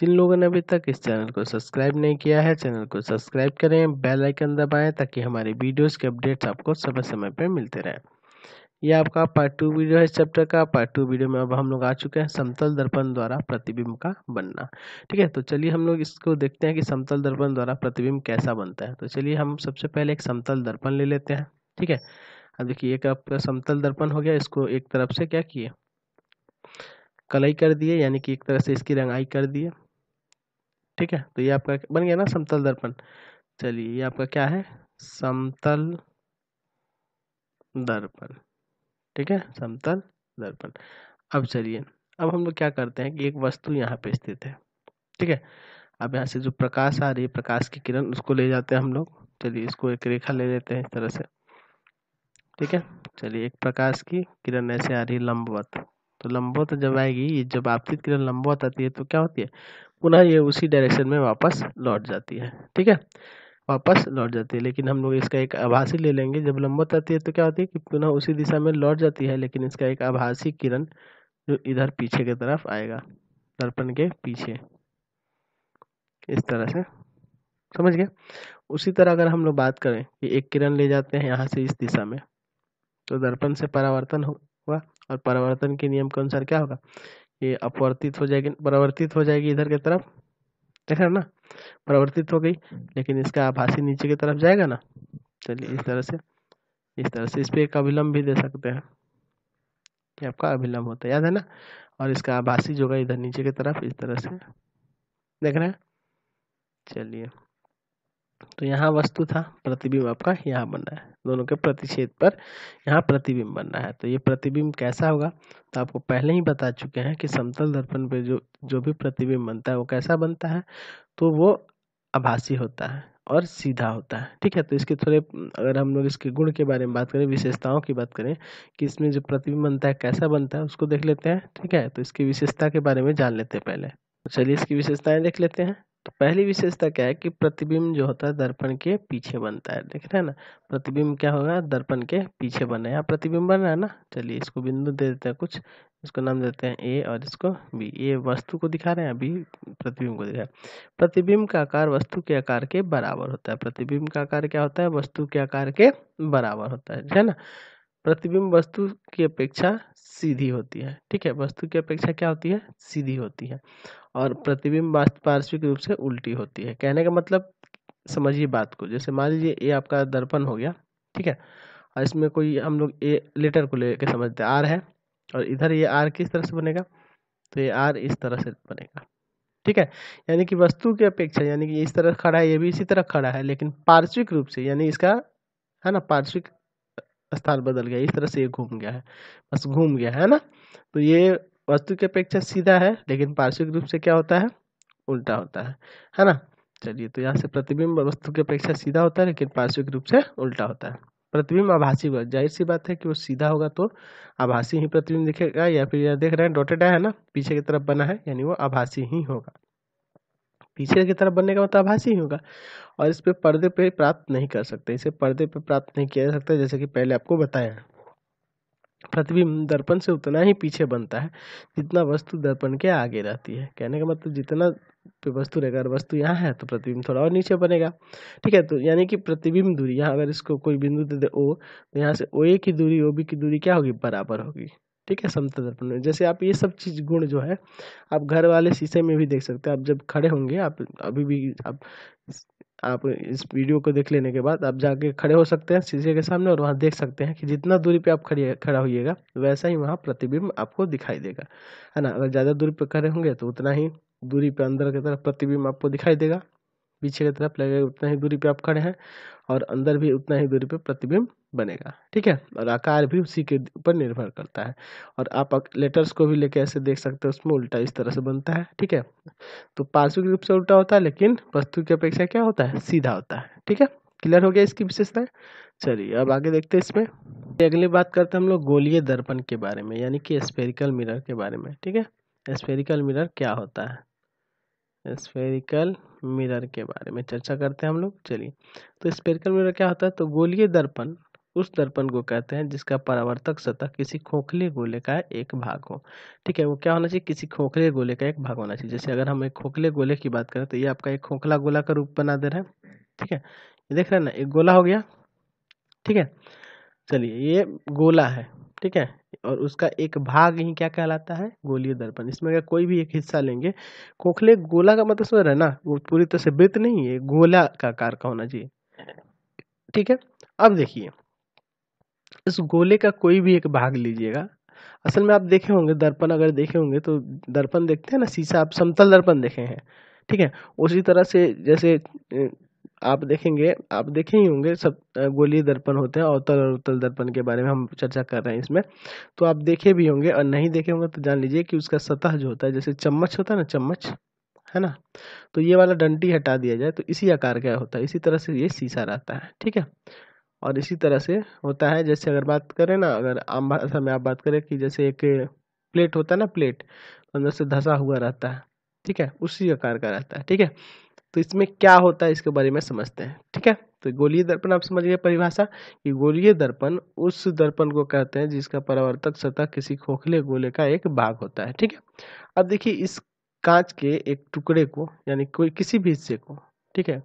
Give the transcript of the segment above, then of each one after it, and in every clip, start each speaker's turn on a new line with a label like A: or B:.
A: जिन लोगों ने अभी तक इस चैनल को सब्सक्राइब नहीं किया है चैनल को सब्सक्राइब करें बेल आइकन दबाएं ताकि हमारे वीडियोस के अपडेट्स आपको समय समय पर मिलते रहें यह आपका पार्ट टू वीडियो है इस चैप्टर का पार्ट टू वीडियो में अब हम लोग आ चुके हैं समतल दर्पण द्वारा प्रतिबिंब का बनना ठीक है तो चलिए हम लोग इसको देखते हैं कि समतल दर्पण द्वारा प्रतिबिंब कैसा बनता है तो चलिए हम सबसे पहले एक समतल दर्पण ले लेते हैं ठीक है अब देखिए एक आपका समतल दर्पण हो गया इसको एक तरफ से क्या किए कलई कर दिए यानी कि एक तरह से इसकी रंगाई कर दिए ठीक है तो ये आपका बन गया ना समतल दर्पण चलिए ये आपका क्या है समतल दर्पण ठीक है समतल दर्पण अब चलिए अब हम लोग क्या करते हैं कि एक वस्तु यहाँ पे स्थित है ठीक है अब यहाँ से जो प्रकाश आ रही है प्रकाश की किरण उसको ले जाते हैं हम लोग चलिए इसको एक रेखा ले लेते हैं इस तरह से ठीक है चलिए एक प्रकाश की किरण ऐसे आ रही है लंबवत तो लंबवत तो जब आएगी ये जब आपतित किरण लंबवत आती है तो क्या होती है पुनः ये उसी डायरेक्शन में वापस लौट जाती है ठीक है वापस लौट जाती है लेकिन हम लोग इसका एक आभासी ले लेंगे जब लंबवत आती है तो क्या होती है कि पुनः उसी दिशा में लौट जाती है लेकिन इसका एक आभासी किरण जो इधर पीछे की तरफ आएगा दर्पण के पीछे इस तरह से समझ गए उसी तरह अगर हम लोग बात करें कि एक किरण ले जाते हैं यहाँ से इस दिशा में तो दर्पण से परावर्तन हो और परावर्तन के नियम के अनुसार क्या होगा ये अपवर्तित हो जाएगी परावर्तित हो जाएगी इधर की तरफ देख देखा ना परावर्तित हो गई लेकिन इसका आभासी नीचे की तरफ जाएगा ना चलिए इस तरह से इस तरह से इस पर एक अभिलंब भी दे सकते हैं कि आपका अभिलंब होता है याद है ना और इसका आभासी जो होगा इधर नीचे की तरफ इस तरह से देख रहे हैं चलिए तो यहाँ वस्तु था प्रतिबिंब आपका यहाँ बन रहा है दोनों के प्रतिच्छेद पर यहाँ प्रतिबिंब बन रहा है तो ये प्रतिबिंब कैसा होगा तो आपको पहले ही बता चुके हैं कि समतल दर्पण पे जो जो भी प्रतिबिंब बनता है वो कैसा बनता है तो वो आभासी होता है और सीधा होता है ठीक है तो इसके थोड़े अगर हम लोग इसके गुण के बारे में बात करें विशेषताओं की बात करें कि इसमें जो प्रतिबिंब बनता है कैसा बनता है उसको देख लेते हैं ठीक है तो इसकी विशेषता के बारे में जान लेते हैं पहले चलिए इसकी विशेषताएं देख लेते हैं तो पहली विशेषता क्या है कि प्रतिबिंब जो होता है दर्पण के पीछे बनता है देख रहे हैं ना प्रतिबिंब क्या होगा दर्पण के पीछे बना है यहाँ प्रतिबिंब बन रहा है ना चलिए इसको बिंदु दे देते हैं कुछ इसको नाम देते हैं ए और इसको बी ए वस्तु को दिखा रहे हैं अभी प्रतिबिंब को दिखा रहे हैं प्रतिबिंब का आकार वस्तु के आकार के बराबर होता है प्रतिबिंब का आकार क्या होता है वस्तु के आकार के बराबर होता है है ना प्रतिबिंब वस्तु की अपेक्षा सीधी होती है ठीक है वस्तु की अपेक्षा क्या होती है सीधी होती है और प्रतिबिंब पार्श्विक रूप से उल्टी होती है कहने का मतलब समझिए बात को जैसे मान लीजिए ये आपका दर्पण हो गया ठीक है और इसमें कोई हम लोग ए लेटर को लेकर समझते हैं आर है और इधर ये आर किस तरह से बनेगा तो ये आर इस तरह से बनेगा ठीक है यानी कि वस्तु की अपेक्षा यानी कि इस तरह खड़ा है ये भी इसी तरह खड़ा है लेकिन पार्श्विक रूप से यानी इसका है ना पार्श्विक स्थान बदल गया इस तरह से ये घूम गया है बस घूम गया है ना तो ये वस्तु की अपेक्षा सीधा है लेकिन पार्श्विक रूप से क्या होता है उल्टा होता है है ना चलिए तो यहाँ से प्रतिबिंब वस्तु की अपेक्षा सीधा होता है लेकिन पार्श्विक रूप से उल्टा होता है प्रतिबिंब आभासी हुआ जाहिर सी बात है कि वो सीधा होगा तो आभासी ही प्रतिबिंब दिखेगा या फिर यह देख रहे हैं डॉटेड है ना पीछे की तरफ बना है यानी वो आभासी ही होगा पीछे की तरफ बनने का मतलब आभासी ही होगा और इस पर पर्दे पे प्राप्त नहीं कर सकते इसे पर्दे पे प्राप्त नहीं किया जा सकता जैसे कि पहले आपको बताया प्रतिबिंब दर्पण से उतना ही पीछे बनता है जितना वस्तु दर्पण के आगे रहती है कहने का मतलब जितना पे वस्तु रहेगा अगर वस्तु यहाँ है तो प्रतिबिंब थोड़ा और नीचे बनेगा ठीक है तो यानी कि प्रतिबिंब दूरी यहाँ अगर इसको कोई बिंदु दे दे ओ तो यहाँ से ओ ए की दूरी ओ बी की दूरी क्या होगी बराबर होगी ठीक है समता दर्पण में जैसे आप ये सब चीज़ गुण जो है आप घर वाले शीशे में भी देख सकते हैं आप जब खड़े होंगे आप अभी भी आप आप इस वीडियो को देख लेने के बाद आप जाके खड़े हो सकते हैं शीशे के सामने और वहाँ देख सकते हैं कि जितना दूरी पे आप खड़े खड़ा होइएगा वैसा ही वहाँ प्रतिबिंब आपको दिखाई देगा है ना अगर ज़्यादा दूरी पे खड़े होंगे तो उतना ही दूरी पे अंदर की तरफ प्रतिबिंब आपको दिखाई देगा पीछे की तरफ लगेगा उतना ही दूरी पे आप खड़े हैं और अंदर भी उतना ही दूरी पे प्रतिबिंब बनेगा ठीक है और आकार भी उसी के ऊपर निर्भर करता है और आप लेटर्स को भी लेके ऐसे देख सकते हैं उसमें उल्टा इस तरह से बनता है ठीक है तो पार्श्विक रूप से उल्टा होता है लेकिन वस्तु की अपेक्षा क्या होता है सीधा होता है ठीक है क्लियर हो गया इसकी विशेषताएं चलिए अब आगे देखते हैं इसमें अगली बात करते हैं हम लोग गोलीय दर्पण के बारे में यानी कि स्पेरिकल मिरर के बारे में ठीक है स्पेरिकल मिरर क्या होता है स्फेरिकल मिरर के बारे में चर्चा करते हैं हम लोग चलिए तो स्फेरिकल मिरर क्या होता है तो गोलीय दर्पण उस दर्पण को कहते हैं जिसका परावर्तक सतह किसी खोखले गोले का एक भाग हो ठीक है वो क्या होना चाहिए किसी खोखले गोले का एक भाग होना चाहिए जैसे अगर हम एक खोखले गोले की बात करें तो ये आपका एक खोखला गोला का रूप बना दे रहा है ठीक है ये देख रहे हैं ना एक गोला हो गया ठीक है चलिए ये गोला है ठीक है और उसका एक भाग ही क्या कहलाता है गोलीय दर्पण इसमें अगर कोई भी एक हिस्सा लेंगे खोखले गोला का मतलब है ना वो पूरी तरह से वृत्त नहीं है गोला का आकार का होना चाहिए ठीक है अब देखिए इस गोले का कोई भी एक भाग लीजिएगा असल में आप देखे होंगे दर्पण अगर देखे होंगे तो दर्पण देखते हैं ना शीशा आप समतल दर्पण देखे हैं ठीक है उसी तरह से जैसे आप देखेंगे आप देखे ही होंगे सब गोली दर्पण होते हैं अवतल और उत्तल दर्पण के बारे में हम चर्चा कर रहे हैं इसमें तो आप देखे भी होंगे और नहीं देखे होंगे तो जान लीजिए कि उसका सतह जो होता है जैसे चम्मच होता है ना चम्मच है ना तो ये वाला डंटी हटा दिया जाए तो इसी आकार का होता है इसी तरह से ये शीशा रहता है ठीक है और इसी तरह से होता है जैसे अगर बात करें ना अगर आम भाषा में आप बात करें कि जैसे एक प्लेट होता है ना प्लेट अंदर से धंसा हुआ रहता है ठीक है उसी आकार का रहता है ठीक है तो इसमें क्या होता है इसके बारे में समझते हैं ठीक है तो गोलीय दर्पण आप समझिए परिभाषा कि गोलीय दर्पण उस दर्पण को कहते हैं जिसका परावर्तक सतह किसी खोखले गोले का एक भाग होता है ठीक है अब देखिए इस कांच के एक टुकड़े को यानी कोई किसी भी हिस्से को ठीक है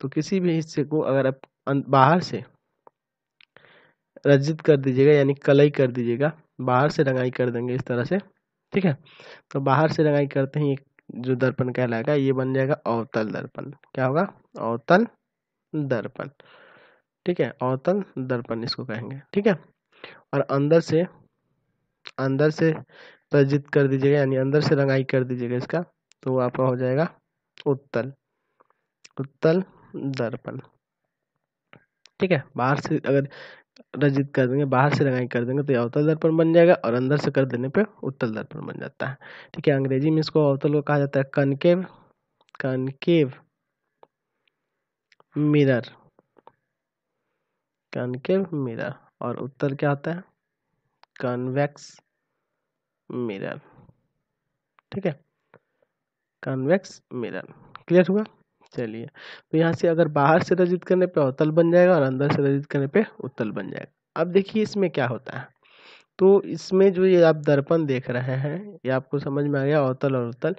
A: तो किसी भी हिस्से को अगर आप अं-, बाहर से रजित कर दीजिएगा यानी कलई कर दीजिएगा बाहर से रंगाई कर देंगे इस तरह से ठीक है तो बाहर से रंगाई करते ही एक जो दर्पण कहलाएगा ये बन जाएगा अवतल दर्पण क्या होगा अवतल दर्पण ठीक है अवतल दर्पण इसको कहेंगे ठीक है और अंदर से अंदर से प्रजित कर दीजिएगा यानी अंदर से रंगाई कर दीजिएगा इसका तो आपका हो जाएगा उत्तल उत्तल दर्पण ठीक है बाहर से अगर रजित कर देंगे बाहर से रंगाई कर देंगे तो ये अवतल दर्पण बन जाएगा और अंदर से कर देने पे उत्तल दर्पण बन जाता है ठीक है अंग्रेजी में इसको अवतल को कहा जाता है concave concave mirror concave mirror और उत्तर क्या होता है कन्वेक्स मिरर ठीक है कन्वेक्स मिरर क्लियर हुआ चलिए तो यहाँ से अगर बाहर से रजित करने पे अवतल बन जाएगा और अंदर से रजित करने पे उत्तल बन जाएगा अब देखिए इसमें क्या होता है तो इसमें जो ये आप दर्पण देख रहे हैं ये आपको समझ में आ गया अवतल और उत्तल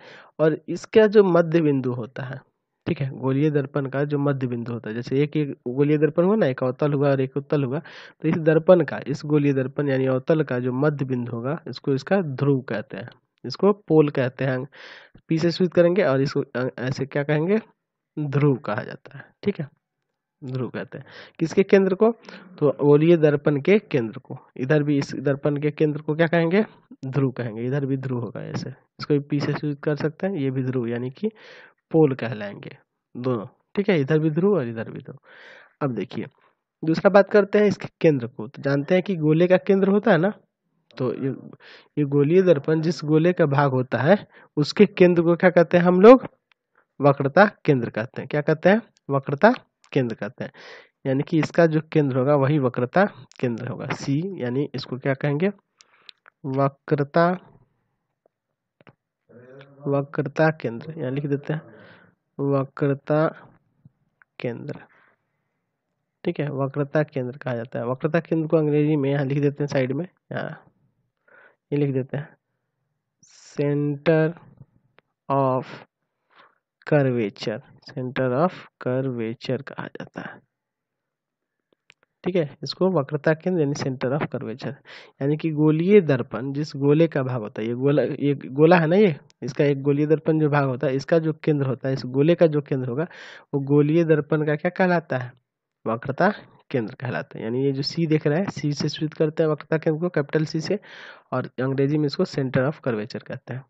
A: और इसका जो मध्य बिंदु होता है ठीक है गोलीय दर्पण का जो मध्य बिंदु होता है जैसे एक एक गोलीय दर्पण हुआ ना एक अवतल हुआ और एक उत्तल हुआ तो इस दर्पण का इस गोलीय दर्पण यानी अवतल का जो मध्य बिंदु होगा इसको इसका ध्रुव कहते हैं इसको पोल कहते हैं पीछे से करेंगे और इसको ऐसे क्या कहेंगे ध्रुव कहा जाता है ठीक है ध्रुव कहते हैं किसके केंद्र को तो बोलिए दर्पण के केंद्र को इधर भी इस दर्पण के केंद्र को क्या कहेंगे ध्रुव कहेंगे इधर भी ध्रुव होगा ऐसे इसको भी पीछे सूचित कर सकते हैं ये भी ध्रुव यानी कि पोल कहलाएंगे दोनों ठीक है इधर भी ध्रुव और इधर भी ध्रुव अब देखिए दूसरा बात करते हैं इसके केंद्र को तो जानते हैं कि गोले का केंद्र होता है ना तो ये ये गोलीय दर्पण जिस गोले का भाग होता है उसके केंद्र को क्या कहते हैं हम लोग वक्रता केंद्र कहते हैं क्या कहते हैं वक्रता केंद्र कहते हैं यानी कि इसका जो केंद्र होगा वही वक्रता केंद्र होगा सी यानी इसको क्या कहेंगे वक्रता वक्रता केंद्र यहाँ लिख देते हैं वक्रता केंद्र ठीक है वक्रता केंद्र कहा जाता है वक्रता केंद्र को अंग्रेजी में यहाँ लिख देते हैं साइड में यहाँ ये लिख देते हैं centre of curvature centre of curvature कहा जाता है ठीक है इसको वक्रता केंद्र यानी सेंटर ऑफ कर्वेचर यानी कि गोलीय दर्पण जिस गोले का भाग होता है ये गोला ये गोला है ना ये इसका एक गोलीय दर्पण जो भाग होता है इसका जो केंद्र होता है इस गोले का जो केंद्र होगा वो गोलीय दर्पण का क्या कहलाता है वक्रता केंद्र कहलाता है यानी ये जो सी देख रहा है सी से स्वीत करते हैं वक्रता केंद्र को कैपिटल सी से और अंग्रेजी में इसको सेंटर ऑफ कर्वेचर कहते हैं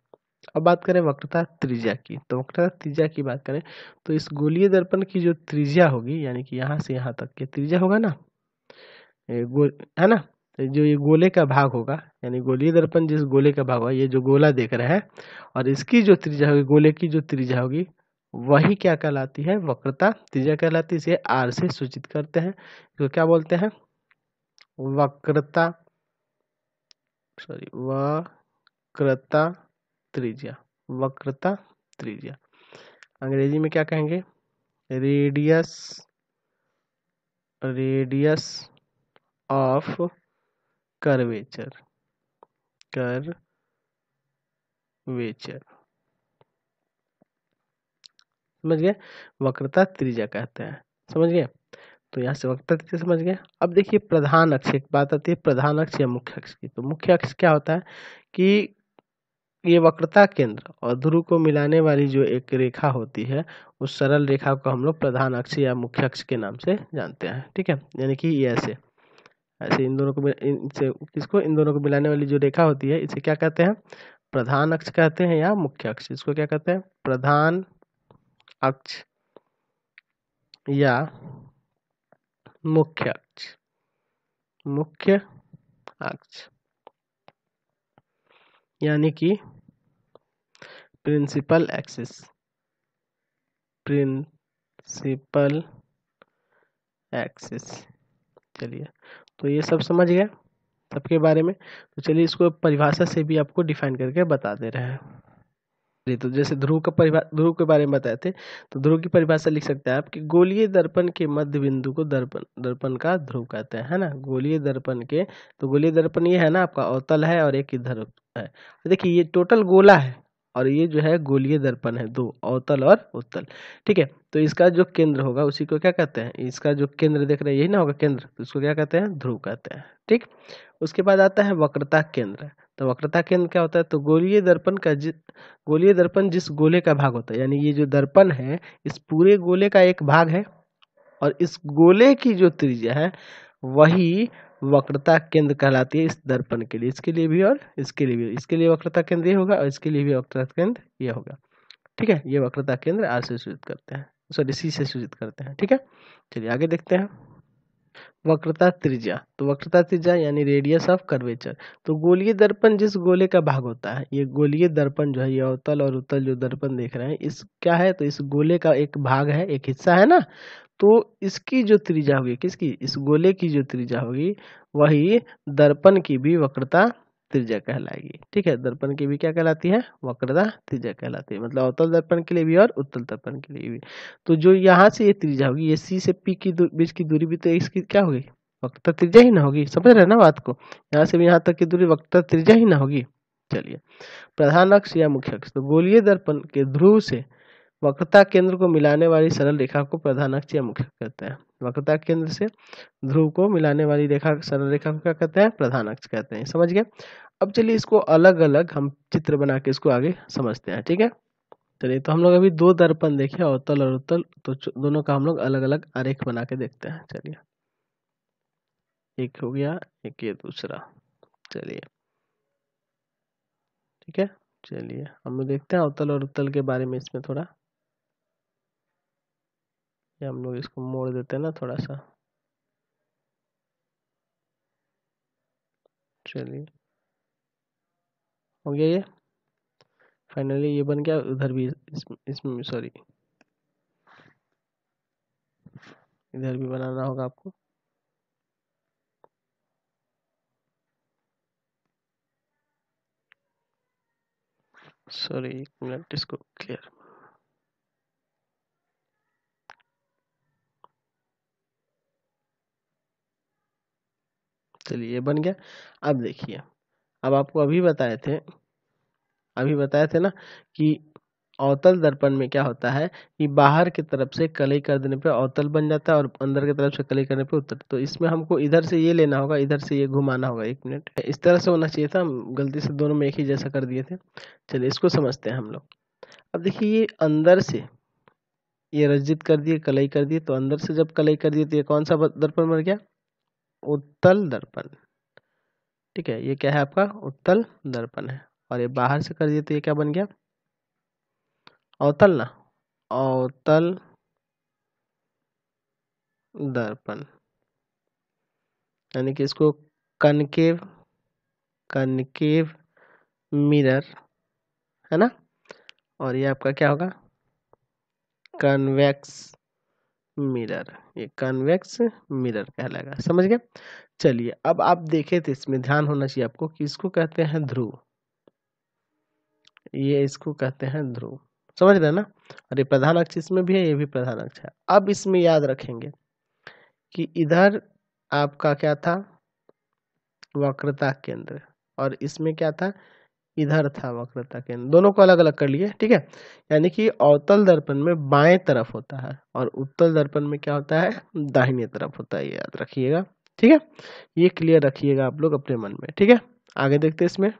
A: अब बात करें वक्रता त्रिज्या की तो वक्रता त्रिज्या की बात करें तो इस गोलीय दर्पण की जो त्रिज्या होगी यानी कि यहाँ से यहाँ तक के त्रिज्या होगा ना गोल है ना तो जो ये गोले का भाग होगा यानी गोलीय दर्पण जिस गोले का भाग होगा ये जो गोला देख रहे हैं और इसकी जो त्रिज्या होगी गोले की जो त्रिज्या होगी वही क्या कहलाती है वक्रता त्रिज्या कहलाती है इसे आर से सूचित करते हैं इसको क्या बोलते हैं वक्रता सॉरी वक्रता त्रिज्या वक्रता त्रिज्या अंग्रेजी में क्या कहेंगे रेडियस रेडियस ऑफ कर्वेचर कर वेचर समझ गए वक्रता त्रिज्या कहते हैं समझ गए तो यहाँ से वक्रता त्रिज्या समझ गए अब देखिए प्रधान अक्ष एक बात आती है प्रधान अक्ष या मुख्य अक्ष की तो मुख्य अक्ष क्या होता है कि ये वक्रता केंद्र और ध्रुव को मिलाने वाली जो एक रेखा होती है उस सरल रेखा को हम लोग प्रधान अक्ष या मुख्य अक्ष के नाम से जानते हैं ठीक है यानी कि ये ऐसे ऐसे इन दोनों को इनसे किसको इन दोनों को मिलाने वाली जो रेखा होती है इसे क्या कहते हैं प्रधान अक्ष कहते हैं या मुख्य अक्ष इसको क्या कहते हैं प्रधान अक्ष या मुख्य अक्ष मुख्य अक्ष यानी कि प्रिंसिपल एक्सिस प्रिंसिपल एक्सिस चलिए तो ये सब समझ गया सबके बारे में तो चलिए इसको परिभाषा से भी आपको डिफाइन करके बता दे रहे हैं तो जैसे ध्रुव का परिभाषा ध्रुव के बारे में बताए थे तो ध्रुव की परिभाषा लिख सकते हैं आप कि गोलीय दर्पण के मध्य बिंदु को दर्पण दर्पण का ध्रुव कहते हैं है ना गोलीय दर्पण के तो गोलीय दर्पण ये है ना आपका अवतल है और एक इधर है देखिए ये टोटल गोला है और ये जो है गोलीय दर्पण है दो अवतल और उत्तल ठीक है तो इसका जो केंद्र होगा उसी को क्या कहते हैं इसका जो केंद्र देख रहे हैं यही ना होगा केंद्र तो इसको क्या कहते हैं ध्रुव कहते हैं ठीक उसके बाद आता है वक्रता केंद्र तो वक्रता केंद्र क्या होता है तो गोलीय दर्पण का जि गोलीय दर्पण जिस गोले का भाग होता है यानी ये जो दर्पण है इस पूरे गोले का एक भाग है और इस गोले की जो त्रिज्या है वही वक्रता केंद्र कहलाती है इस दर्पण के लिए इसके लिए भी और इसके लिए भी इसके लिए वक्रता केंद्र ये होगा और इसके लिए भी वक्रता केंद्र ये होगा ठीक है ये वक्रता केंद्र आर से सूचित करते हैं सॉरी सी से सूचित करते हैं ठीक है चलिए आगे देखते हैं वक्रता त्रिज्या तो वक्रता त्रिज्या यानी रेडियस ऑफ कर्वेचर तो गोलीय दर्पण जिस गोले का भाग होता है ये गोलीय दर्पण जो है ये अवतल और उत्तल जो दर्पण देख रहे हैं इस क्या है तो इस गोले का एक भाग है एक हिस्सा है ना तो इसकी जो त्रिज्या होगी किसकी इस गोले की जो त्रिज्या होगी वही दर्पण की भी वक्रता त्रिज्या कहलाएगी ठीक है दर्पण की भी क्या कहलाती है वक्रता त्रिज्या कहलाती है मतलब अवतल दर्पण के लिए भी और उत्तल दर्पण के लिए भी तो जो यहाँ से ये त्रिज्या होगी ये सी से पी की बीच की दूरी भी तो इसकी क्या होगी वक्रता त्रिज्या ही ना होगी समझ रहे ना बात को यहाँ से भी यहाँ तक की दूरी वक्रता त्रिज्या ही ना होगी चलिए प्रधान अक्ष या मुख्य अक्ष तो गोलीय दर्पण के ध्रुव से वक्रता केंद्र को मिलाने वाली सरल रेखा को प्रधान अक्ष या मुख्य कहते हैं वक्रता केंद्र से ध्रुव को मिलाने वाली रेखा सरल रेखा को क्या कहते हैं प्रधान अक्ष कहते हैं समझ गए अब चलिए इसको अलग अलग हम चित्र बना के इसको आगे समझते हैं ठीक है चलिए तो हम लोग अभी दो दर्पण देखे अवतल और उत्तल तो दोनों का हम लोग अलग अलग आरेख बना के देखते हैं चलिए एक हो गया एक ये दूसरा चलिए ठीक है चलिए हम लोग देखते हैं अवतल और उत्तल के बारे में इसमें थोड़ा या हम लोग इसको मोड़ देते हैं ना थोड़ा सा चलिए हो गया ये फाइनली ये बन गया उधर भी इसमें इस, इस सॉरी इधर भी बनाना होगा आपको सॉरी एक मिनट इसको क्लियर चलिए ये बन गया अब देखिए अब आपको अभी बताए थे अभी बताए थे ना कि अवतल दर्पण में क्या होता है कि बाहर की तरफ से कलई कर देने पे अवतल बन जाता है और अंदर की तरफ से कलई करने पे उत्तर तो इसमें हमको इधर से ये लेना होगा इधर से ये घुमाना होगा एक मिनट इस तरह से होना चाहिए था हम गलती से दोनों में एक ही जैसा कर दिए थे चलिए इसको समझते हैं हम लोग अब देखिए ये अंदर से ये रज्जित कर दिए कलई कर दिए तो अंदर से जब कलई कर दिए तो ये कौन सा दर्पण बन गया उत्तल दर्पण ठीक है ये क्या है आपका उत्तल दर्पण है और ये बाहर से कर दिए तो ये क्या बन गया अवतल ना अवतल दर्पण यानी कि इसको कनकेव कनकेव मिरर है ना और ये आपका क्या होगा कन्वेक्स मिरर ये कन्वेक्स मिरर कहलाएगा समझ गए चलिए अब आप देखे थे तो इसमें ध्यान होना चाहिए आपको कि इसको कहते हैं ध्रुव ये इसको कहते हैं ध्रुव समझ रहे ना अरे प्रधान अक्ष इसमें भी है ये भी प्रधान अक्ष है अब इसमें याद रखेंगे कि इधर आपका क्या था वक्रता केंद्र और इसमें क्या था इधर था वक्रता केंद्र दोनों को अलग अलग कर लिए ठीक है यानी कि अवतल दर्पण में बाएं तरफ होता है और उत्तल दर्पण में क्या होता है दाहिने तरफ होता है याद रखिएगा ठीक है ये क्लियर रखिएगा आप लोग अपने मन में ठीक है आगे देखते हैं इसमें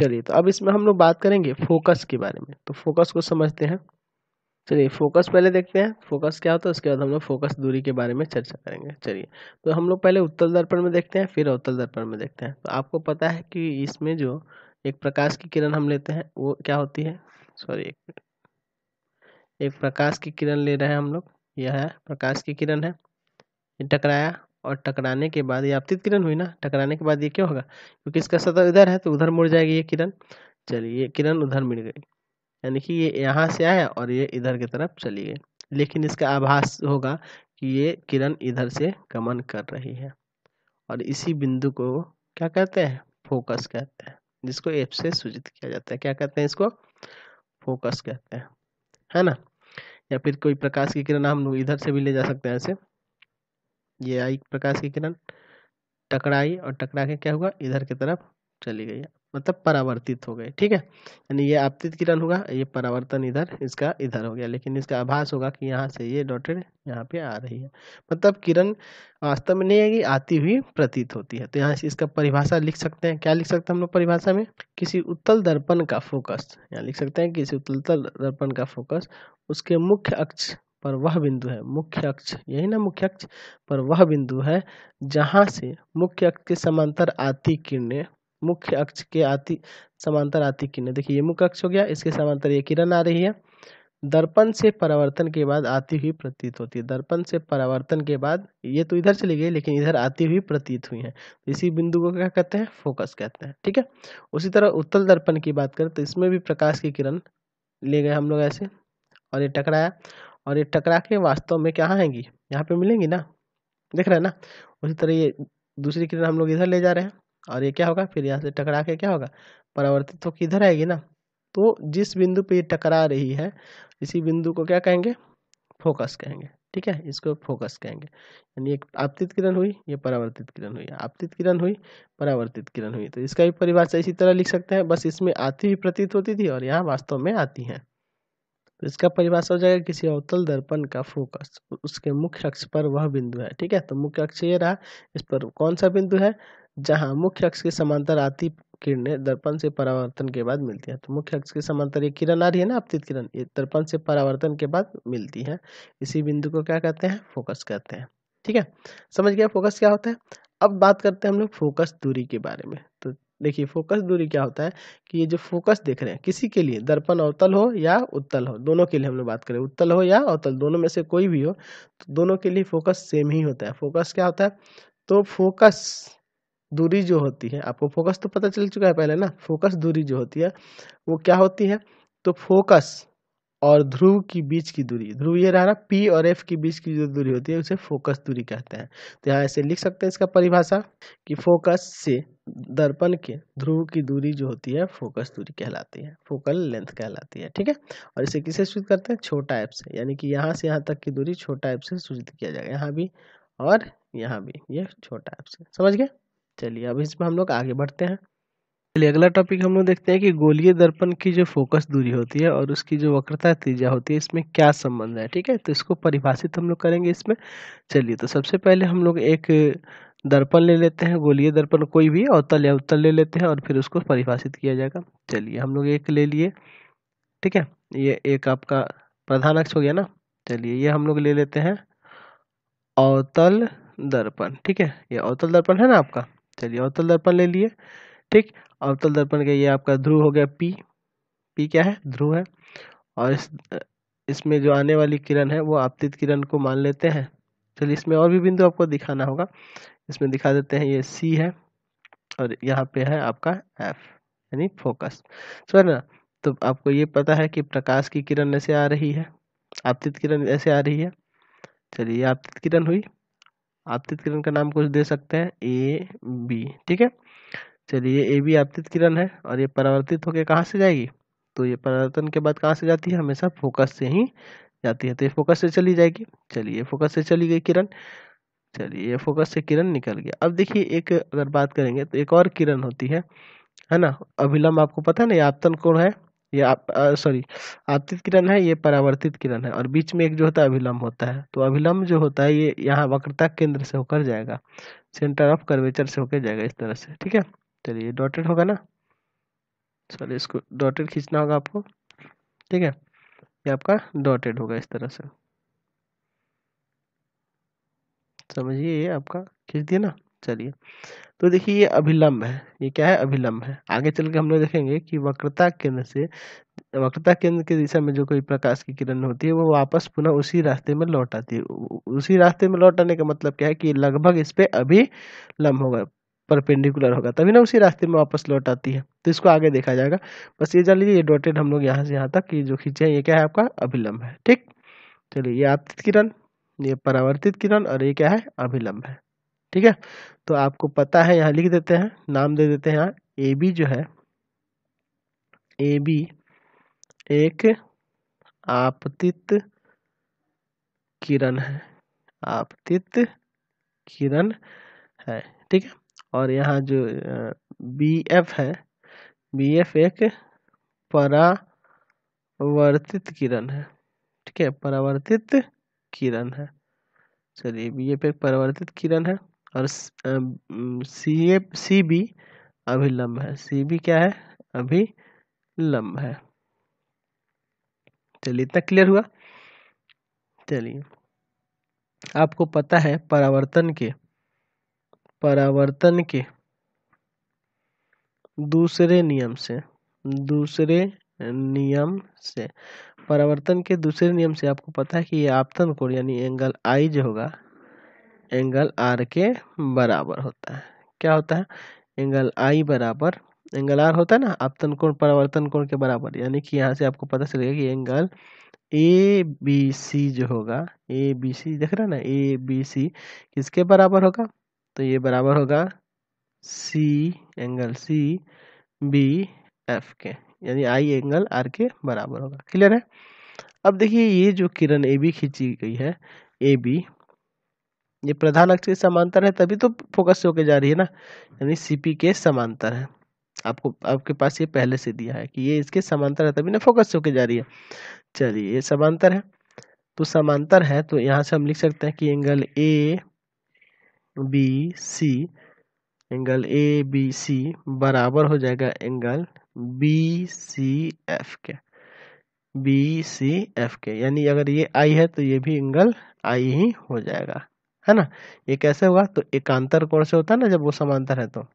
A: चलिए तो अब इसमें हम लोग बात करेंगे फोकस के बारे में तो फोकस को समझते हैं चलिए फोकस पहले देखते हैं फोकस क्या होता है उसके बाद हम लोग फोकस दूरी के बारे में चर्चा करेंगे चलिए तो हम लोग पहले उत्तल दर्पण में देखते हैं फिर अवतल दर्पण में देखते हैं तो आपको पता है कि इसमें जो एक प्रकाश की किरण हम लेते हैं वो क्या होती है सॉरी एक एक प्रकाश की किरण ले रहे हैं हम लोग यह है प्रकाश की किरण है ये टकराया और टकराने के बाद ये आपतित किरण हुई ना टकराने के बाद ये क्या होगा क्योंकि इसका सतह इधर है तो उधर मुड़ जाएगी ये किरण चलिए ये किरण उधर मिल गई यानी कि ये यहाँ से आए और ये इधर की तरफ चली गई लेकिन इसका आभास होगा कि ये किरण इधर से गमन कर रही है और इसी बिंदु को क्या कहते हैं फोकस कहते हैं जिसको एफ से सूचित किया जाता है क्या कहते हैं इसको फोकस कहते हैं है ना या फिर कोई प्रकाश की किरण हम लोग इधर से भी ले जा सकते हैं ऐसे ये आई प्रकाश की किरण टकराई और टकरा के क्या हुआ इधर की तरफ चली गई मतलब परावर्तित हो गए ठीक है यानी ये आपतित किरण होगा ये परावर्तन इधर इसका इधर हो गया लेकिन इसका आभास होगा कि यहाँ से ये डॉटेड यहाँ पे आ रही है मतलब किरण वास्तव में नहीं है कि आती हुई प्रतीत होती है तो यहाँ से इसका परिभाषा लिख सकते हैं क्या लिख सकते हैं हम लोग परिभाषा में किसी उत्तल दर्पण का फोकस यहाँ लिख सकते हैं किसी उत्तल दर्पण का फोकस उसके मुख्य अक्ष पर वह बिंदु है मुख्य अक्ष यही ना मुख्य अक्ष पर वह बिंदु है जहाँ से मुख्य अक्ष के समांतर आती किरणें मुख्य अक्ष के आती समांतर आती किरण देखिए ये मुख्य अक्ष हो गया इसके समांतर ये किरण आ रही है दर्पण से परावर्तन के बाद आती हुई प्रतीत होती है दर्पण से परावर्तन के बाद ये तो इधर चली गई लेकिन इधर आती हुई प्रतीत हुई है इसी बिंदु को क्या कहते हैं फोकस कहते हैं ठीक है उसी तरह उत्तल दर्पण की बात करें तो इसमें भी प्रकाश की किरण ले गए हम लोग ऐसे और ये टकराया और ये टकरा के वास्तव में क्या आएंगी यहाँ पे मिलेंगी ना देख रहे हैं ना उसी तरह ये दूसरी किरण हम लोग इधर ले जा रहे हैं और ये क्या होगा फिर यहाँ से टकरा के क्या होगा परावर्तित तो किधर आएगी ना तो जिस बिंदु पे ये टकरा रही है इसी बिंदु को क्या कहेंगे फोकस कहेंगे ठीक है इसको फोकस कहेंगे यानी एक आपतित किरण हुई ये परावर्तित किरण हुई आपतित किरण हुई परावर्तित किरण हुई तो इसका भी परिभाषा इसी तरह लिख सकते हैं बस इसमें आती हुई प्रतीत होती थी और यहाँ वास्तव में आती है तो इसका परिभाषा हो जाएगा किसी अवतल दर्पण का फोकस उसके मुख्य अक्ष पर वह बिंदु है ठीक है तो मुख्य अक्ष ये रहा इस पर कौन सा बिंदु है जहाँ मुख्य अक्ष के समांतर आती किरणें दर्पण से परावर्तन के बाद मिलती हैं तो मुख्य अक्ष के समांतर ये किरण आ रही है ना आपतित किरण ये दर्पण से परावर्तन के बाद मिलती है इसी बिंदु को क्या कहते हैं फोकस कहते हैं ठीक है समझ गया फोकस क्या होता है अब बात करते हैं हम लोग फोकस दूरी के बारे में तो देखिए फोकस दूरी क्या होता है कि ये जो फोकस देख रहे हैं किसी के लिए दर्पण अवतल हो या उत्तल हो दोनों के लिए हम लोग बात करें उत्तल हो या अवतल दोनों में से कोई भी हो तो दोनों के लिए फोकस सेम ही होता है फोकस क्या होता है तो फोकस दूरी जो होती है आपको फोकस तो पता चल चुका है पहले ना फोकस दूरी जो होती है वो क्या होती है तो फोकस और ध्रुव की बीच की दूरी ध्रुव ये रहा ना पी और एफ के बीच की जो दूरी होती है उसे फोकस दूरी कहते हैं तो यहाँ ऐसे लिख सकते हैं इसका परिभाषा कि फोकस से दर्पण के ध्रुव की दूरी जो होती है फोकस दूरी कहलाती है फोकल लेंथ कहलाती है ठीक है और इसे किसे सूचित करते हैं छोटा एप से यानी कि यहाँ से यहाँ तक की दूरी छोटा ऐप से सूचित किया जाएगा यहाँ भी और यहाँ भी ये छोटा ऐप से समझ गए चलिए अब इसमें हम लोग आगे बढ़ते हैं चलिए अगला टॉपिक हम लोग देखते हैं कि गोलीय दर्पण की जो फोकस दूरी होती है और उसकी जो वक्रता त्रिज्या होती है इसमें क्या संबंध है ठीक है तो इसको परिभाषित हम लोग करेंगे इसमें चलिए तो सबसे पहले हम लोग एक दर्पण ले लेते हैं गोलीय दर्पण कोई भी अवतल या उत्तल ले लेते हैं और फिर उसको परिभाषित किया जाएगा चलिए हम लोग एक ले लिए ठीक है ये एक आपका प्रधान अक्ष हो गया ना चलिए ये हम लोग ले लेते हैं अवतल दर्पण ठीक है ये अवतल दर्पण है ना आपका चलिए अवतल दर्पण ले लिए ठीक अवतल दर्पण का ये आपका ध्रुव हो गया पी पी क्या है ध्रुव है और इस इसमें जो आने वाली किरण है वो आपतित किरण को मान लेते हैं चलिए इसमें और भी बिंदु आपको दिखाना होगा इसमें दिखा देते हैं ये सी है और यहाँ पे है आपका एफ यानी फोकस सो है ना तो आपको ये पता है कि प्रकाश की किरण ऐसे आ रही है आपतित किरण ऐसे आ रही है चलिए आपतित किरण हुई आपतित किरण का नाम कुछ दे सकते हैं ए बी ठीक है चलिए ए बी आपतित किरण है और ये परावर्तित होकर कहाँ से जाएगी तो ये परावर्तन के बाद कहाँ से जाती है हमेशा फोकस से ही जाती है तो ये फोकस से चली जाएगी चलिए फोकस से चली गई किरण चलिए ये फोकस से किरण निकल गया अब देखिए एक अगर बात करेंगे तो एक और किरण होती है है ना अभिलम्ब आपको पता है ना ये आपतन कोण है ये आप सॉरी आपतित किरण है ये परावर्तित किरण है और बीच में एक जो होता है अभिलंब होता है तो अभिलंब जो होता है ये यहाँ वक्रता केंद्र से होकर जाएगा सेंटर ऑफ कर्वेचर से होकर जाएगा इस तरह से ठीक है चलिए डॉटेड होगा ना सॉरी इसको डॉटेड खींचना होगा आपको ठीक है ये आपका डॉटेड होगा इस तरह से समझिए ये आपका खींच दिया ना चलिए तो देखिए ये अभिलंब है ये क्या है अभिलंब है आगे चल के हम लोग देखेंगे कि वक्रता केंद्र से वक्रता केंद्र की के दिशा में जो कोई प्रकाश की किरण होती है वो वापस पुनः उसी रास्ते में लौट आती है उसी रास्ते में लौट आने का मतलब क्या है कि लगभग इस पर अभिलंब होगा परपेंडिकुलर होगा तभी ना उसी रास्ते में वापस लौट आती है तो इसको आगे देखा जाएगा बस ये जान लीजिए ये डॉटेड हम लोग यहाँ से यहाँ तक ये जो खींचे हैं ये क्या है आपका अभिलंब है ठीक चलिए ये आपतित किरण ये परावर्तित किरण और ये क्या है अभिलंब है ठीक है तो आपको पता है यहाँ लिख देते हैं नाम दे देते हैं यहाँ ए बी जो है ए बी एक आपतित किरण है आपतित किरण है ठीक है और यहाँ जो बी एफ है बी एफ एक परावर्तित किरण है ठीक है परावर्तित किरण है चलिए बी एफ एक परावर्तित किरण है और सी ए सी बी अभिलंब है सी बी क्या है अभी लंब है चलिए इतना क्लियर हुआ चलिए आपको पता है परावर्तन के परावर्तन के दूसरे नियम से दूसरे नियम से परावर्तन के दूसरे नियम से आपको पता है कि ये आपतन कोण यानी एंगल आई जो होगा एंगल आर के बराबर होता है क्या होता है एंगल आई बराबर एंगल आर होता है ना आपतन कोण परावर्तन कोण के बराबर यानी कि यहाँ से आपको पता चलेगा कि एंगल ए बी सी जो होगा ए बी सी देख रहे ना ए बी सी किसके बराबर होगा तो ये बराबर होगा C angle C B F के यानी आई एंगल आर के बराबर होगा क्लियर है अब देखिए ये जो किरण ए बी खींची गई है ए बी ये प्रधान अक्ष के समांतर है तभी तो फोकस होकर जा रही है ना यानी सीपी के समांतर है आपको आपके पास ये पहले से दिया है कि ये इसके समांतर है तभी ना फोकस होकर जा रही है चलिए ये समांतर है तो समांतर है तो यहाँ से हम लिख सकते हैं कि angle A B C angle A B C बराबर हो जाएगा एंगल बी सी एफ के बी सी एफ के यानी अगर ये आई है तो ये भी एंगल आई ही हो जाएगा है ना ये कैसे होगा तो एकांतर कोण से होता है ना जब वो समांतर है तो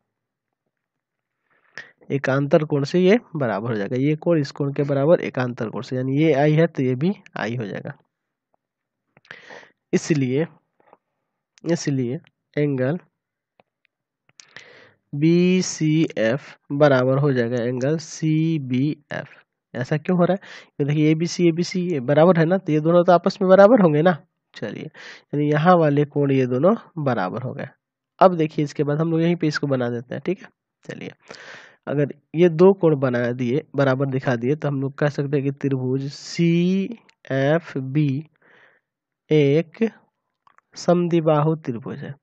A: एकांतर कोण से ये बराबर हो जाएगा ये कोण इस कोण के बराबर एकांतर कोण से यानी ये आई है तो ये भी आई हो जाएगा इसलिए इसलिए एंगल बी सी एफ बराबर हो जाएगा एंगल सी बी एफ ऐसा क्यों हो रहा है देखिए ए बी सी ए बी सी बराबर है ना तो ये दोनों तो आपस में बराबर होंगे ना चलिए यानी यहाँ वाले कोण ये दोनों बराबर हो गए अब देखिए इसके बाद हम लोग यहीं पे इसको बना देते हैं ठीक है चलिए अगर ये दो कोण बना दिए बराबर दिखा दिए तो हम लोग कह सकते हैं कि त्रिभुज सी एफ बी एक समिबाहु त्रिभुज है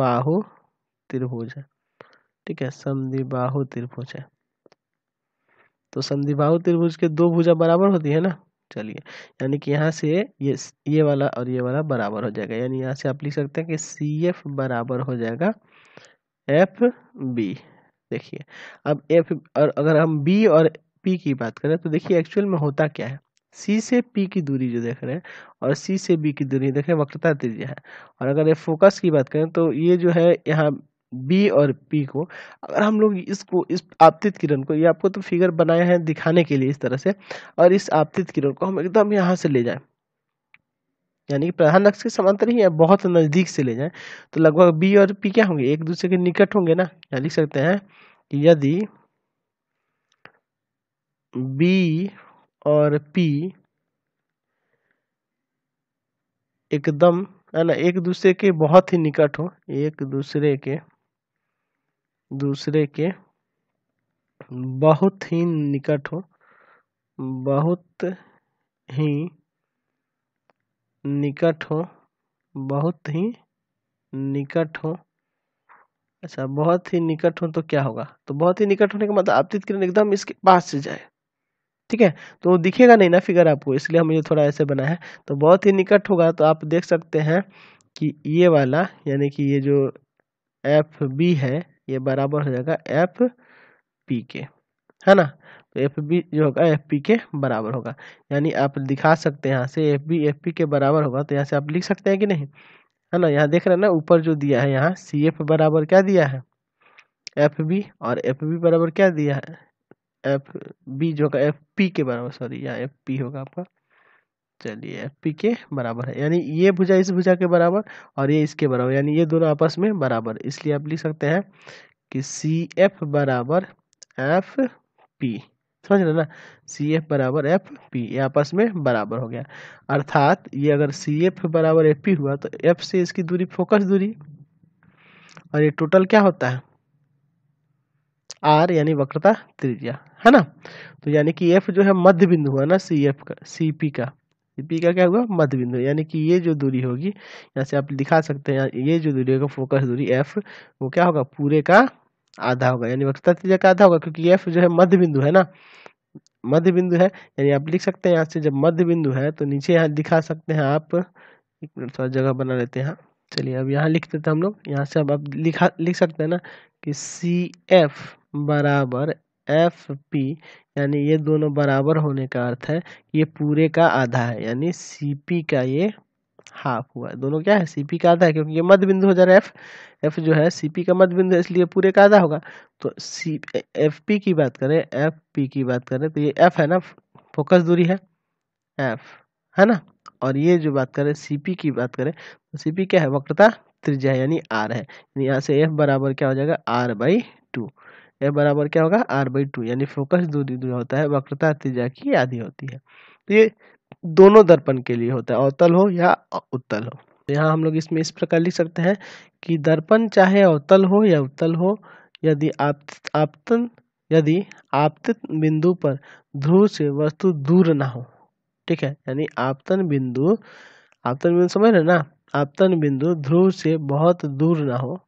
A: बाहु त्रिभुज है ठीक है समदिबाहु त्रिभुज है तो समदिबाहु त्रिभुज के दो भुजा बराबर होती है ना चलिए यानी कि यहाँ से ये ये वाला और ये वाला बराबर हो जाएगा यानी यहाँ से आप लिख सकते हैं कि सी एफ बराबर हो जाएगा एफ बी देखिए अब एफ और अगर हम बी और पी की बात करें तो देखिए एक्चुअल में होता क्या है सी से पी की दूरी जो देख रहे हैं और सी से बी की दूरी देख रहे हैं वक्रता त्रिज्या है और अगर ये फोकस की बात करें तो ये जो है यहाँ बी और पी को अगर हम लोग इसको इस आपतित किरण को ये आपको तो फिगर बनाया है दिखाने के लिए इस तरह से और इस आपतित किरण को हम एकदम यहाँ से ले जाएं यानी कि प्रधान अक्ष के समांतर ही है बहुत नज़दीक से ले जाएं तो लगभग बी और पी क्या होंगे एक दूसरे के निकट होंगे ना यहाँ लिख सकते हैं कि यदि बी और पी एकदम है ना एक दूसरे के बहुत ही निकट हो एक दूसरे के दूसरे के बहुत ही निकट हो बहुत ही निकट हो बहुत ही निकट हो अच्छा बहुत ही निकट हो तो क्या होगा तो बहुत ही निकट होने का मतलब आपतित किरण एकदम इसके पास से जाए ठीक है तो दिखेगा नहीं ना फिगर आपको इसलिए हम ये थोड़ा ऐसे बनाया है तो बहुत ही निकट होगा तो आप देख सकते हैं कि ये वाला यानी कि ये जो एफ बी है ये बराबर हो जाएगा एफ पी के है ना तो एफ बी जो होगा एफ पी के बराबर होगा यानी आप दिखा सकते हैं यहाँ से एफ बी एफ पी के बराबर होगा तो यहाँ से आप लिख सकते हैं कि नहीं है ना यहाँ देख रहे हैं ना ऊपर जो दिया है यहाँ सी एफ बराबर क्या दिया है एफ बी और एफ बी बराबर क्या दिया है एफ बी जो होगा एफ पी के बराबर सॉरी यहाँ एफ पी होगा आपका चलिए एफ पी के बराबर है यानी ये भुजा इस भुजा के बराबर और ये इसके बराबर यानी ये दोनों आपस में बराबर इसलिए आप लिख सकते हैं कि सी एफ बराबर एफ पी समझ रहे ना सी एफ बराबर एफ पी ये आपस में बराबर हो गया अर्थात ये अगर सी एफ बराबर एफ पी हुआ तो एफ से इसकी दूरी फोकस दूरी और ये टोटल क्या होता है आर यानी वक्रता त्रिज्या है ना तो यानी कि एफ जो है मध्य बिंदु हुआ ना सी एफ का सी पी का पी का क्या हुआ मध्य बिंदु यानी कि ये जो दूरी होगी यहाँ से आप दिखा सकते हैं ये जो दूरी होगा फोकस दूरी एफ वो क्या होगा पूरे का आधा होगा यानी वक्रता त्रिज्या का आधा होगा क्योंकि एफ जो है मध्य बिंदु है ना मध्य बिंदु है यानी आप लिख सकते हैं यहाँ से जब मध्य बिंदु है तो नीचे यहाँ दिखा सकते हैं आप एक मिनट थोड़ा जगह बना लेते हैं हाँ। चलिए अब यहाँ लिख देते हम लोग यहाँ से अब आप लिखा लिख सकते हैं ना कि सी एफ बराबर एफ पी यानी ये दोनों बराबर होने का अर्थ है ये पूरे का आधा है यानी सी पी का ये हाफ हुआ है दोनों क्या है सी का आधा है क्योंकि ये मध्य बिंदु हो जा रहा है एफ एफ जो है सी पी का मध्य बिंदु है इसलिए पूरे का आधा होगा तो सी एफ पी की बात करें एफ पी की बात करें तो ये एफ है ना फोकस दूरी है एफ है ना और ये जो बात करें सी पी की बात करें तो सी पी क्या है वक्रता त्रिज्या यानी आर है यहाँ से एफ बराबर क्या हो जाएगा आर बाई टू यह बराबर क्या होगा आर बाई टू यानी फोकस दूरी दूरी होता है वक्रता त्रिज्या की आधी होती है तो ये दोनों दर्पण के लिए होता है अवतल हो या उत्तल हो तो यहाँ हम लोग इसमें इस प्रकार लिख सकते हैं कि दर्पण चाहे अवतल हो या उत्तल हो यदि आप आपतन यदि आपतित बिंदु पर ध्रुव से वस्तु दूर ना हो ठीक है यानी आपतन बिंदु आपतन बिंदु समझ रहे ना आपतन बिंदु ध्रुव से बहुत दूर ना हो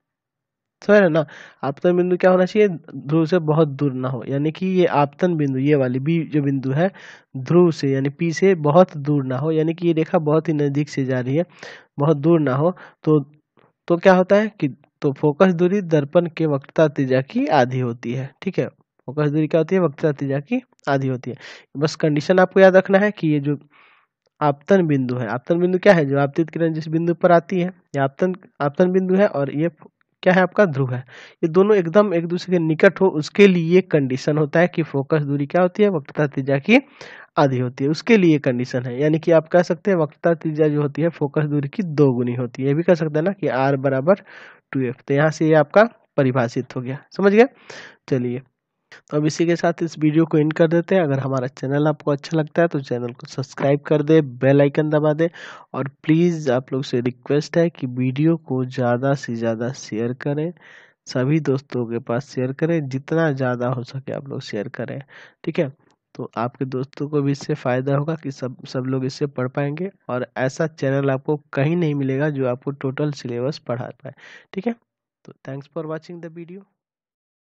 A: समझ तो रहे ना आपतन बिंदु क्या होना चाहिए ध्रुव से बहुत दूर ना हो यानी कि ये आपतन बिंदु ये वाली बी जो बिंदु है ध्रुव से यानी पी से बहुत दूर ना हो यानी कि ये रेखा बहुत ही नज़दीक से जा रही है बहुत दूर ना हो तो तो क्या होता है कि तो फोकस दूरी दर्पण के वक्ता तेजा की आधी होती है ठीक है फोकस दूरी क्या होती है वक्ता तेजा की आधी होती है बस कंडीशन आपको याद रखना है कि ये जो आपतन बिंदु है आपतन बिंदु क्या है जो आपतित किरण जिस बिंदु पर आती है ये आपतन आपतन बिंदु है और ये क्या है आपका ध्रुव है ये दोनों एकदम एक दूसरे के निकट हो उसके लिए कंडीशन होता है कि फोकस दूरी क्या होती है वक्रता तीजा की आधी होती है उसके लिए कंडीशन है यानी कि आप कह सकते हैं वक्रता तीजा जो होती है फोकस दूरी की दो गुनी होती है ये भी कह सकते हैं ना कि आर बराबर टू एफ तो यहाँ से ये आपका परिभाषित हो गया समझ गया चलिए तो अब इसी के साथ इस वीडियो को इन कर देते हैं अगर हमारा चैनल आपको अच्छा लगता है तो चैनल को सब्सक्राइब कर दे बेल आइकन दबा दे और प्लीज़ आप लोग से रिक्वेस्ट है कि वीडियो को ज़्यादा से ज़्यादा शेयर करें सभी दोस्तों के पास शेयर करें जितना ज़्यादा हो सके आप लोग शेयर करें ठीक है तो आपके दोस्तों को भी इससे फ़ायदा होगा कि सब सब लोग इससे पढ़ पाएंगे और ऐसा चैनल आपको कहीं नहीं मिलेगा जो आपको टोटल सिलेबस पढ़ा पाए ठीक है तो thanks for watching the video